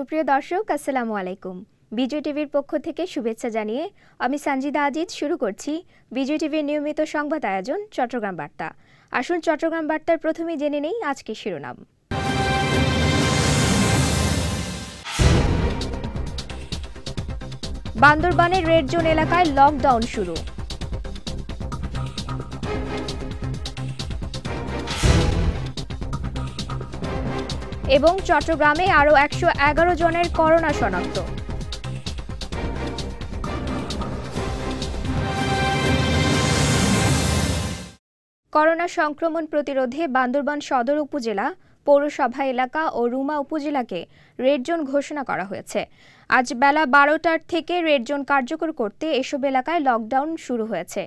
সুপ্রিয় দর্শক আসসালামু আলাইকুম বিজয় টিভির পক্ষ থেকে শুভেচ্ছা জানিয়ে আমি সানজিদা আজিজ শুরু করছি বিজয় টিভির নিয়মিত সংবাদ আয়োজন চট্টগ্রাম বার্তা আসুন চট্টগ্রাম বার্তার প্রথমে জেনে নেই আজকের শিরোনাম বান্দরবানের রেড জোন এলাকায় লকডাউন শুরু এবং চট্টগ্রামে আরও একশো এগারো জনের করোনা শনাক্ত করোনা সংক্রমণ প্রতিরোধে বান্দরবান সদর উপজেলা পৌরসভা এলাকা ও রুমা উপজেলাকে রেড জোন ঘোষণা করা হয়েছে আজ বেলা বারোটার থেকে রেড জোন কার্যকর করতে এসব এলাকায় লকডাউন শুরু হয়েছে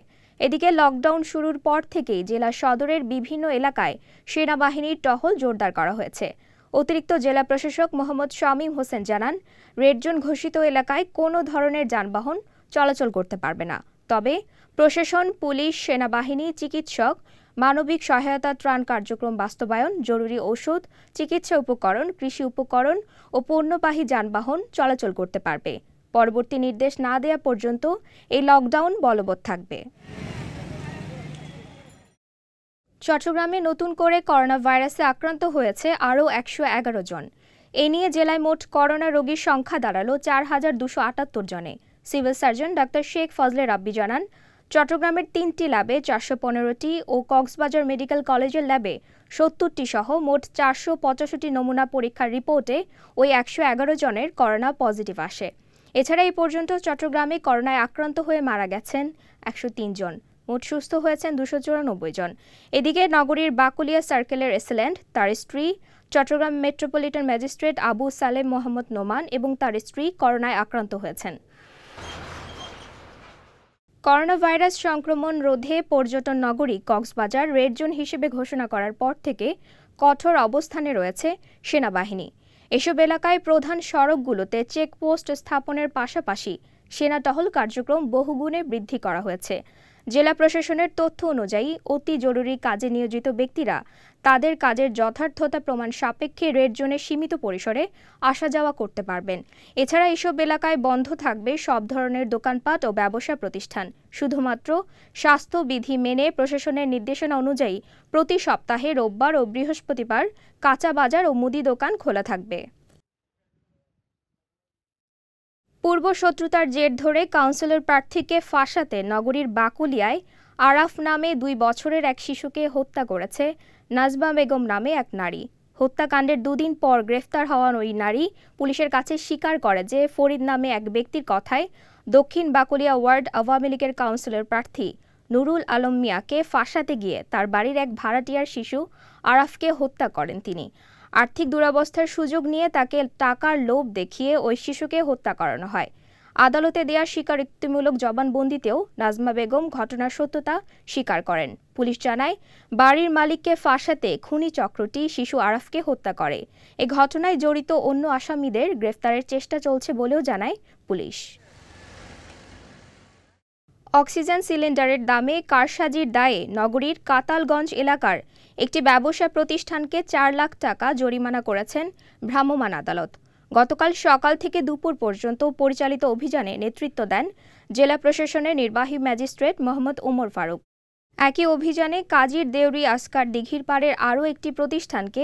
এদিকে লকডাউন শুরুর পর থেকেই জেলা সদরের বিভিন্ন এলাকায় সেনাবাহিনীর টহল জোরদার করা হয়েছে অতিরিক্ত জেলা প্রশাসক মোহাম্মদ শামীম হোসেন জানান রেড জোন ঘোষিত এলাকায় কোনো ধরনের যানবাহন চলাচল করতে পারবে না তবে প্রশাসন পুলিশ সেনাবাহিনী চিকিৎসক মানবিক সহায়তা ত্রাণ কার্যক্রম বাস্তবায়ন জরুরি ওষুধ চিকিৎসা উপকরণ কৃষি উপকরণ ও পণ্যবাহী যানবাহন চলাচল করতে পারবে পরবর্তী নির্দেশ না দেয়া পর্যন্ত এই লকডাউন বলবৎ থাকবে চট্টগ্রামে নতুন করে করোনা ভাইরাসে আক্রান্ত হয়েছে আরও একশো এগারো জন এ নিয়ে জেলায় মোট করোনা রোগীর সংখ্যা দাঁড়ালো চার হাজার দুশো আটাত্তর জনে সিভিল সার্জন ডাক্তার শেখ ফজলে রাব্বি জানান চট্টগ্রামের তিনটি ল্যাবে চারশো পনেরোটি ও কক্সবাজার মেডিকেল কলেজের ল্যাবে সত্তরটি সহ মোট চারশো পঁচাশিটি নমুনা পরীক্ষার রিপোর্টে ওই একশো এগারো জনের করোনা পজিটিভ আসে এছাড়া এই পর্যন্ত চট্টগ্রামে করোনায় আক্রান্ত হয়ে মারা গেছেন একশো জন মোট সুস্থ হয়েছেন দুশো চুরানব্বই জন এদিকে নগরীর বাকুলিয়া সার্কেলের এসেলেন্ট তার স্ত্রী চট্টগ্রাম মেট্রোপলিটন ম্যাজিস্ট্রেট আবু সালেম মোহাম্মদ নোমান এবং তার স্ত্রী করোনায় আক্রান্ত হয়েছেন করোনা ভাইরাস সংক্রমণ রোধে পর্যটন নগরী কক্সবাজার রেড জোন হিসেবে ঘোষণা করার পর থেকে কঠোর অবস্থানে রয়েছে সেনাবাহিনী এসব এলাকায় প্রধান সড়কগুলোতে চেকপোস্ট স্থাপনের পাশাপাশি সেনা টহল কার্যক্রম বহুগুণে বৃদ্ধি করা হয়েছে জেলা প্রশাসনের তথ্য অনুযায়ী অতি জরুরি কাজে নিয়োজিত ব্যক্তিরা তাদের কাজের যথার্থতা প্রমাণ সাপেক্ষে রেড জোনে সীমিত পরিসরে আসা যাওয়া করতে পারবেন এছাড়া এসব এলাকায় বন্ধ থাকবে সব ধরনের দোকানপাট ও ব্যবসা প্রতিষ্ঠান শুধুমাত্র স্বাস্থ্যবিধি মেনে প্রশাসনের নির্দেশনা অনুযায়ী প্রতি সপ্তাহে রোববার ও বৃহস্পতিবার কাঁচা বাজার ও মুদি দোকান খোলা থাকবে পূর্ব শত্রুতার জের ধরে কাউন্সিলর প্রার্থীকে ফাঁসাতে নগরীর বাকুলিয়ায় আরাফ নামে দুই বছরের এক শিশুকে হত্যা করেছে নাজমা বেগম নামে এক নারী হত্যাকাণ্ডের দুদিন পর গ্রেফতার হওয়ান ওই নারী পুলিশের কাছে স্বীকার করে যে ফরিদ নামে এক ব্যক্তির কথায় দক্ষিণ বাকুলিয়া ওয়ার্ড আওয়ামী লীগের কাউন্সিলর প্রার্থী নুরুল আলম মিয়াকে ফাঁসাতে গিয়ে তার বাড়ির এক ভাড়াটিয়ার শিশু আরাফকে হত্যা করেন তিনি আর্থিক দুরাবস্থার সুযোগ নিয়ে তাকে টাকার লোভ দেখিয়ে ওই শিশুকে হত্যা করানো হয় আদালতে দেয়া স্বীকারোক্তিমূলক জবানবন্দিতেও নাজমা বেগম ঘটনার সত্যতা স্বীকার করেন পুলিশ জানায় বাড়ির মালিককে ফাঁসাতে খুনি চক্রটি শিশু আরাফকে হত্যা করে এ ঘটনায় জড়িত অন্য আসামিদের গ্রেফতারের চেষ্টা চলছে বলেও জানায় পুলিশ অক্সিজেন সিলিন্ডারের দামে কারসাজির দায়ে নগরীর কাতালগঞ্জ এলাকার একটি ব্যবসা প্রতিষ্ঠানকে চার লাখ টাকা জরিমানা করেছেন ভ্রাম্যমাণ আদালত গতকাল সকাল থেকে দুপুর পর্যন্ত পরিচালিত অভিযানে নেতৃত্ব দেন জেলা প্রশাসনের নির্বাহী ম্যাজিস্ট্রেট মোহাম্মদ ওমর ফারুক একই অভিযানে কাজীর দেউরি আসকার দিঘির পাড়ের আরও একটি প্রতিষ্ঠানকে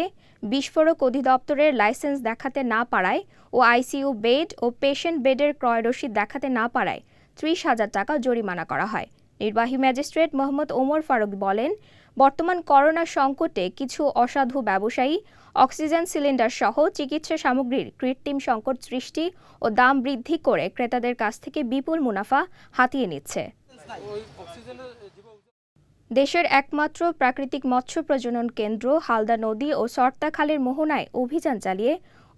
বিস্ফোরক অধিদপ্তরের লাইসেন্স দেখাতে না পারায় ও আইসিইউ বেড ও পেশেন্ট বেডের ক্রয় রসিদ দেখাতে না পারায় ত্রিশ হাজার টাকা জরিমানা করা হয় নির্বাহী ম্যাজিস্ট্রেট মোহাম্মদ ওমর ফারুক বলেন বর্তমান করোনা সংকটে কিছু অসাধু ব্যবসায়ী অক্সিজেন সিলিন্ডার সহ চিকিৎসা সামগ্রীর কৃত্রিম সংকট সৃষ্টি ও দাম বৃদ্ধি করে ক্রেতাদের কাছ থেকে বিপুল মুনাফা হাতিয়ে নিচ্ছে দেশের একমাত্র প্রাকৃতিক মৎস্য প্রজনন কেন্দ্র হালদা নদী ও সর্তাখালের মোহনায় অভিযান চালিয়ে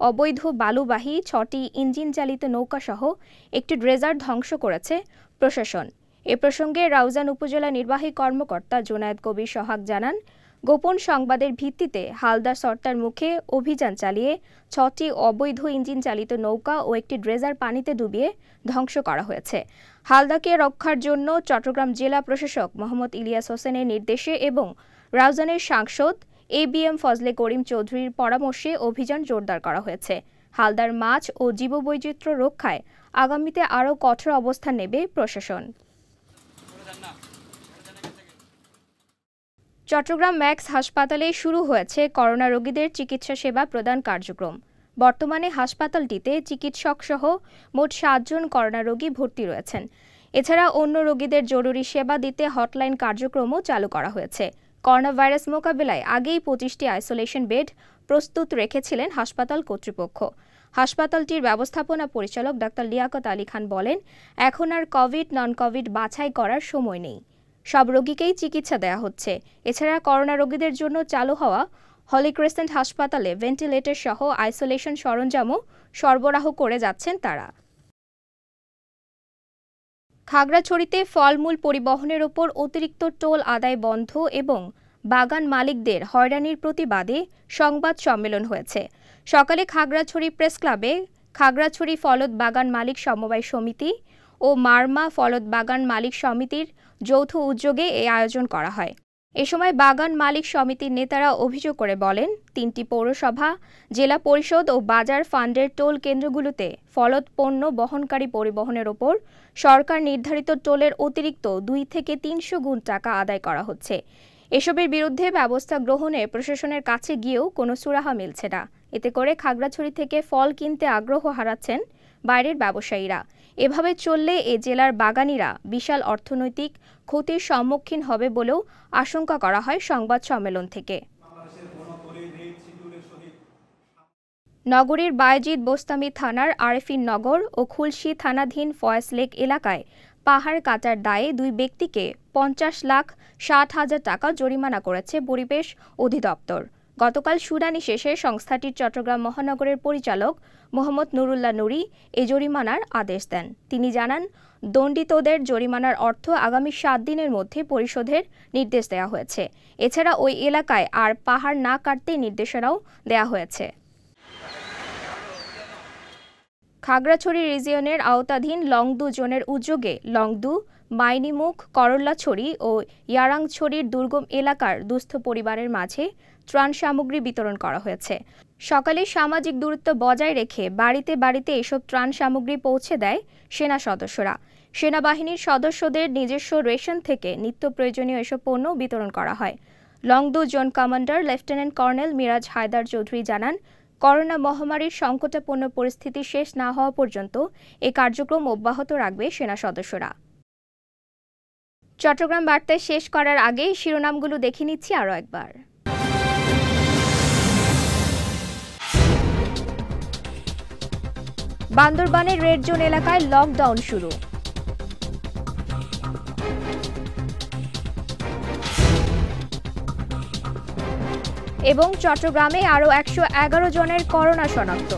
অবৈধ বালুবাহী ছটি ইঞ্জিন চালিত নৌকাসহ একটি ড্রেজার ধ্বংস করেছে প্রশাসন এ প্রসঙ্গে রাউজান উপজেলা নির্বাহী কর্মকর্তা জোনায়েদ কবির সোহাগ জানান গোপন সংবাদের ভিত্তিতে হালদা সর্তার মুখে অভিযান চালিয়ে ছটি অবৈধ ইঞ্জিন চালিত নৌকা ও একটি ড্রেজার পানিতে ডুবিয়ে ধ্বংস করা হয়েছে হালদাকে রক্ষার জন্য চট্টগ্রাম জেলা প্রশাসক মোহাম্মদ ইলিয়াস হোসেনের নির্দেশে এবং রাউজানের সাংসদ A B M Fazle Karim চৌধুরীর পরামর্শে অভিযান জোরদার করা হয়েছে হালদার মাছ ও জীববৈচিত্র্য রক্ষায় আগামীতে আরও কঠোর অবস্থান নেবে প্রশাসন চট্টগ্রাম ম্যাক্স হাসপাতালে শুরু হয়েছে করোনা রোগীদের চিকিৎসা সেবা প্রদান কার্যক্রম বর্তমানে হাসপাতালটিতে চিকিৎসক সহ মোট সাতজন করোনা রোগী ভর্তি রয়েছেন এছাড়া অন্য রোগীদের জরুরি সেবা দিতে হটলাইন কার্যক্রমও চালু করা হয়েছে করোনা ভাইরাস মোকাবেলায় আগেই পঁচিশটি আইসোলেশন বেড প্রস্তুত রেখেছিলেন হাসপাতাল কর্তৃপক্ষ হাসপাতালটির ব্যবস্থাপনা পরিচালক ডাক্তার লিয়াকত আলী খান বলেন এখন আর কোভিড নন কোভিড বাছাই করার সময় নেই সব রোগীকেই চিকিৎসা দেয়া হচ্ছে এছাড়া করোনা রোগীদের জন্য চালু হওয়া হলি ক্রেসেন্ট হাসপাতালে ভেন্টিলেটর সহ আইসোলেশন সরঞ্জামও সরবরাহ করে যাচ্ছেন তারা খাগড়াছড়িতে ফলমূল পরিবহনের ওপর অতিরিক্ত টোল আদায় বন্ধ এবং বাগান মালিকদের হয়রানির প্রতিবাদে সংবাদ সম্মেলন হয়েছে সকালে খাগড়াছড়ি প্রেস ক্লাবে খাগড়াছড়ি ফলদ বাগান মালিক সমবায় সমিতি ও মারমা ফলদ বাগান মালিক সমিতির যৌথ উদ্যোগে এই আয়োজন করা হয় এ সময় বাগান মালিক সমিতির নেতারা অভিযোগ করে বলেন তিনটি পৌরসভা জেলা পরিষদ ও বাজার ফান্ডের টোল কেন্দ্রগুলোতে ফলদ পণ্য বহনকারী পরিবহনের ওপর সরকার নির্ধারিত টোলের অতিরিক্ত দুই থেকে তিনশো গুণ টাকা আদায় করা হচ্ছে এসবের বিরুদ্ধে ব্যবস্থা গ্রহণে প্রশাসনের কাছে গিয়েও কোনো সুরাহা মিলছে না এতে করে খাগড়াছড়ি থেকে ফল কিনতে আগ্রহ হারাচ্ছেন বাইরের ব্যবসায়ীরা এভাবে চললে এ জেলার বাগানিরা বিশাল অর্থনৈতিক ক্ষতির সম্মুখীন হবে বলেও আশঙ্কা করা হয় সংবাদ সম্মেলন থেকে নগরীর বায়জিৎ বোস্তামি থানার আরেফিন নগর ও খুলশি থানাধীন ফয়েস লেক এলাকায় পাহাড় কাটার দায়ে দুই ব্যক্তিকে পঞ্চাশ লাখ ষাট হাজার টাকা জরিমানা করেছে পরিবেশ অধিদপ্তর গতকাল শুনানি শেষে সংস্থাটির চট্টগ্রাম মহানগরের পরিচালক মোহাম্মদ নুরুল্লাহ নুরি এ জরিমানার আদেশ দেন তিনি জানান দণ্ডিতদের জরিমানার অর্থ আগামী সাত দিনের মধ্যে পরিশোধের নির্দেশ দেওয়া হয়েছে এছাড়া ওই এলাকায় আর পাহাড় না কাটতে নির্দেশনাও দেওয়া হয়েছে খাগড়াছড়ি রিজিয়নের আওতাধীন লংদু জোনের উদ্যোগে লংদু মাইনিমুখ করল্লাছড়ি ও ইয়ারাংছড়ির দুর্গম এলাকার দুস্থ পরিবারের মাঝে ত্রাণ সামগ্রী বিতরণ করা হয়েছে সকালে সামাজিক দূরত্ব বজায় রেখে বাড়িতে বাড়িতে এসব ত্রাণ সামগ্রী পৌঁছে দেয় সেনা সদস্যরা সেনাবাহিনীর সদস্যদের নিজস্ব রেশন থেকে নিত্য প্রয়োজনীয় এসব পণ্য বিতরণ করা হয় Longadu zone commander lieutenant colonel Miraj Haider Chowdhury জানান করোনা মহামারীর সংকটাপূর্ণ পরিস্থিতি শেষ না হওয়া পর্যন্ত এ কার্যক্রম অব্যাহত রাখবে সেনা সদস্যরা চট্টগ্রাম বার্তা শেষ করার আগে শিরোনামগুলো দেখে নিচ্ছি আরও একবার বান্দরবানের রেড জোন এলাকায় লকডাউন শুরু এবং চট্টগ্রামে আরও একশো জনের করোনা শনাক্ত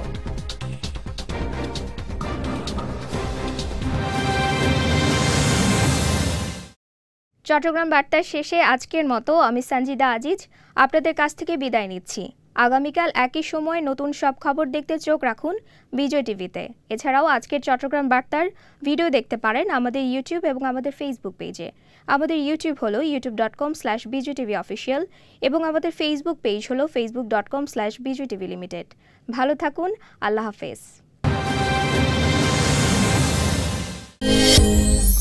চট্টগ্রাম বার্তার শেষে আজকের মতো আমি সঞ্জিদা আজিজ আপনাদের কাছ থেকে বিদায় নিচ্ছি আগামীকাল একই সময়ে নতুন সব খবর দেখতে চোখ রাখুন বিজয় টিভিতে এছাড়াও আজকের চট্টগ্রাম বার্তার ভিডিও দেখতে পারেন আমাদের ইউটিউব এবং আমাদের ফেসবুক পেজে আমাদের ইউটিউব হলো YouTube dot com slash TV official এবং আমাদের ফেসবুক পেজ হলো Facebook dot com slash TV limited ভালো থাকুন আল্লাহ হাফেজ